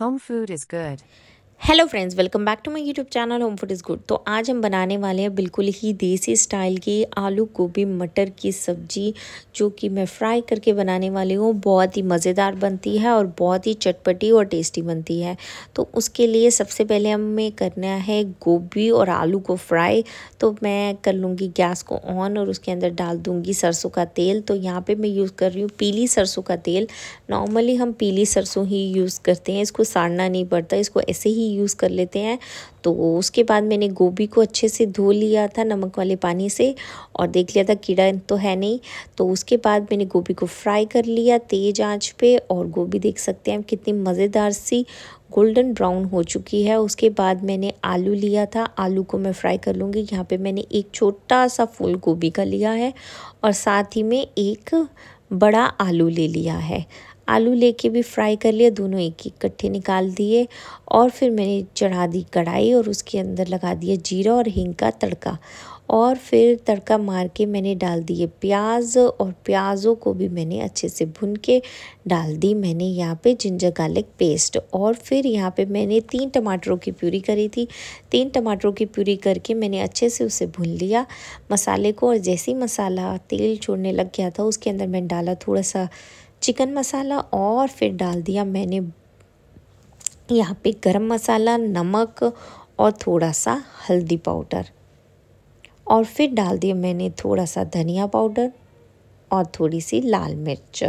Home food is good. Hello friends welcome back to my YouTube channel home food is good तो आज हम बनाने वाले हैं बिल्कुल ही देसी स्टाइल की आलू गोभी मटर की सब्जी जो कि मैं फ्राई करके बनाने वाली हूँ बहुत ही मज़ेदार बनती है और बहुत ही चटपटी और टेस्टी बनती है तो उसके लिए सबसे पहले हमें करना है गोभी और आलू को फ्राई तो मैं कर लूँगी गैस को ऑन और उसके अंदर डाल दूँगी सरसों का तेल तो यहाँ पर मैं यूज़ कर रही हूँ पीली सरसों का तेल नॉर्मली हम पीली सरसों ही यूज़ करते हैं इसको साड़ना नहीं पड़ता इसको ऐसे ही यूज़ कर लेते हैं तो उसके बाद मैंने गोभी को अच्छे से धो लिया था नमक वाले पानी से और देख लिया था कीड़ा तो है नहीं तो उसके बाद मैंने गोभी को फ्राई कर लिया तेज़ आंच पे और गोभी देख सकते हैं कितनी मज़ेदार सी गोल्डन ब्राउन हो चुकी है उसके बाद मैंने आलू लिया था आलू को मैं फ्राई कर लूँगी यहाँ पे मैंने एक छोटा सा फूल गोभी का लिया है और साथ ही में एक बड़ा आलू ले लिया है आलू लेके भी फ्राई कर लिया दोनों एक एक कट्ठे निकाल दिए और फिर मैंने चढ़ा दी कढ़ाई और उसके अंदर लगा दिया जीरा और हींग का तड़का और फिर तड़का मार के मैंने डाल दिए प्याज और प्याज़ों को भी मैंने अच्छे से भुन के डाल दी मैंने यहाँ पे जिंजर गार्लिक पेस्ट और फिर यहाँ पे मैंने तीन टमाटरों की प्यूरी करी थी तीन टमाटरों की प्यूरी करके मैंने अच्छे से उसे भून लिया मसाले को और जैसे ही मसाला तेल छोड़ने लग गया था उसके अंदर मैंने डाला थोड़ा सा चिकन मसाला और फिर डाल दिया मैंने यहाँ पे गरम मसाला नमक और थोड़ा सा हल्दी पाउडर और फिर डाल दिया मैंने थोड़ा सा धनिया पाउडर और थोड़ी सी लाल मिर्च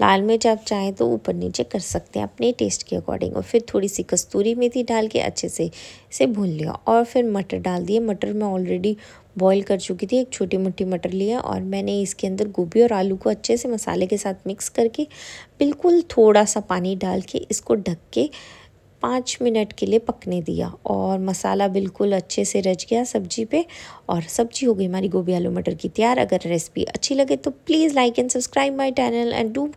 लाल मिर्च आप चाहें तो ऊपर नीचे कर सकते हैं अपने टेस्ट के अकॉर्डिंग और फिर थोड़ी सी कस्तूरी मेथी डाल के अच्छे से इसे भून लिया और फिर मटर डाल दिए मटर मैं ऑलरेडी बॉईल कर चुकी थी एक छोटी मोटी मटर लिया और मैंने इसके अंदर गोभी और आलू को अच्छे से मसाले के साथ मिक्स करके बिल्कुल थोड़ा सा पानी डाल के इसको ढक के पाँच मिनट के लिए पकने दिया और मसाला बिल्कुल अच्छे से रच गया सब्जी पे और सब्जी हो गई हमारी गोभी आलू मटर की तैयार अगर रेसिपी अच्छी लगे तो please like and subscribe my channel and do